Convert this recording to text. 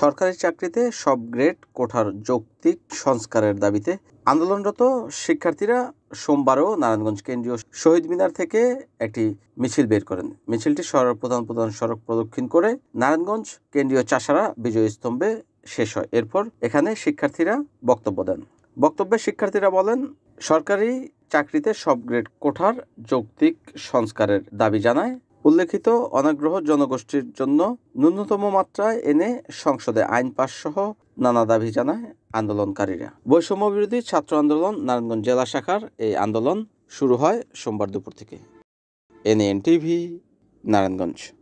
সরকারি চাকরিতে সব গ্রেড কোঠার যৌক্তিক সংস্কারের দাবিতে আন্দোলনরত শিক্ষার্থীরা সোমবারও নারায়ণগঞ্জ কেন্দ্রীয় শহীদ মিনার থেকে একটি মিছিল বের করেন মিছিলটি সড়ক প্রধান প্রধান সড়ক প্রদক্ষিণ করে নারায়ণগঞ্জ কেন্দ্রীয় চাষারা বিজয় স্তম্ভে শেষ হয় এরপর এখানে শিক্ষার্থীরা বক্তব্য দেন বক্তব্যে শিক্ষার্থীরা বলেন সরকারি চাকরিতে সব গ্রেড কোঠার যৌক্তিক সংস্কারের দাবি জানায় উল্লেখিত অনাগ্রহ জনগোষ্ঠীর জন্য ন্যূনতম মাত্রায় এনে সংসদে আইন পাশ সহ নানা দাবি জানায় আন্দোলনকারীরা বৈষম্য বিরোধী ছাত্র আন্দোলন নারায়ণগঞ্জ জেলা শাখার এই আন্দোলন শুরু হয় সোমবার দুপুর থেকে এনএন টিভি নারায়ণগঞ্জ